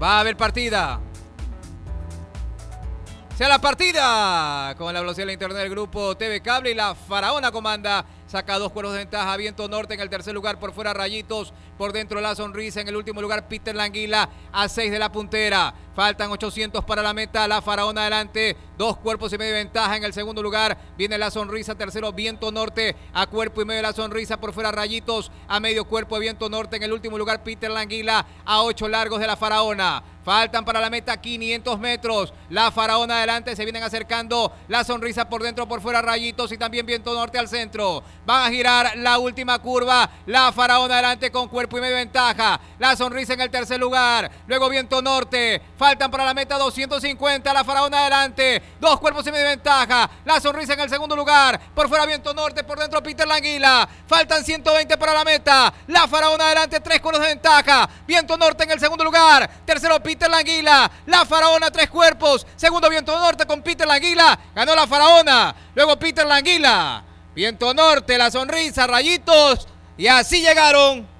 Va a haber partida sea la partida con la velocidad de la del grupo TV Cable y la Faraona comanda. Saca dos cuerpos de ventaja. Viento Norte en el tercer lugar. Por fuera Rayitos. Por dentro La Sonrisa. En el último lugar Peter Languila a seis de la puntera. Faltan 800 para la meta. La Faraona adelante. Dos cuerpos y medio de ventaja. En el segundo lugar viene La Sonrisa. Tercero Viento Norte a cuerpo y medio de La Sonrisa. Por fuera Rayitos a medio cuerpo Viento Norte. En el último lugar Peter Languila a ocho largos de la Faraona. Faltan para la meta 500 metros. La faraona adelante, se vienen acercando. La sonrisa por dentro, por fuera, rayitos y también viento norte al centro. Van a girar la última curva. La faraona adelante con cuerpo y medio ventaja. La sonrisa en el tercer lugar. Luego viento norte. Faltan para la meta 250. La faraona adelante. Dos cuerpos y medio ventaja. La sonrisa en el segundo lugar. Por fuera viento norte, por dentro Peter Languila. Faltan 120 para la meta. La faraona adelante, tres cuerpos de ventaja. Viento norte en el segundo lugar. Tercero Peter Peter Languila. La Faraona, tres cuerpos. Segundo Viento Norte con Peter Languila. Ganó la Faraona. Luego Peter Languila. Viento Norte, la sonrisa, rayitos. Y así llegaron